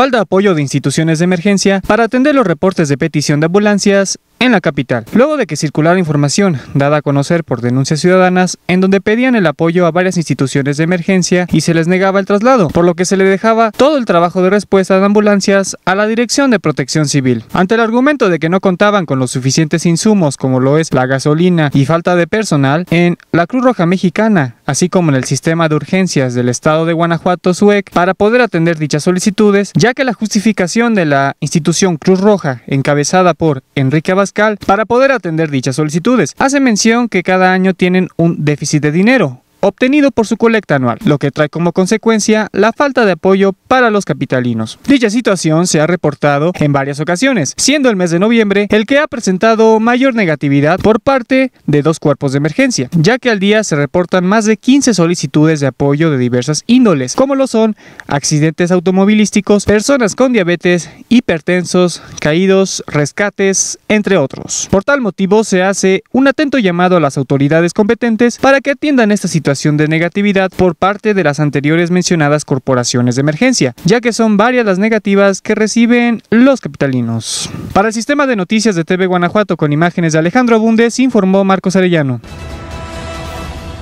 Falta apoyo de instituciones de emergencia para atender los reportes de petición de ambulancias en la capital, luego de que circulara información dada a conocer por denuncias ciudadanas en donde pedían el apoyo a varias instituciones de emergencia y se les negaba el traslado, por lo que se le dejaba todo el trabajo de respuesta de ambulancias a la Dirección de Protección Civil. Ante el argumento de que no contaban con los suficientes insumos como lo es la gasolina y falta de personal, en la Cruz Roja Mexicana, así como en el sistema de urgencias del estado de Guanajuato, SUEC, para poder atender dichas solicitudes, ya que la justificación de la institución Cruz Roja, encabezada por Enrique Abascal, para poder atender dichas solicitudes. Hace mención que cada año tienen un déficit de dinero, obtenido por su colecta anual, lo que trae como consecuencia la falta de apoyo para los capitalinos. Dicha situación se ha reportado en varias ocasiones, siendo el mes de noviembre el que ha presentado mayor negatividad por parte de dos cuerpos de emergencia, ya que al día se reportan más de 15 solicitudes de apoyo de diversas índoles, como lo son accidentes automovilísticos, personas con diabetes, hipertensos, caídos, rescates, entre otros. Por tal motivo se hace un atento llamado a las autoridades competentes para que atiendan esta situación de negatividad por parte de las anteriores mencionadas corporaciones de emergencia, ya que son varias las negativas que reciben los capitalinos. Para el sistema de noticias de TV Guanajuato con imágenes de Alejandro Bundes, informó Marcos Arellano.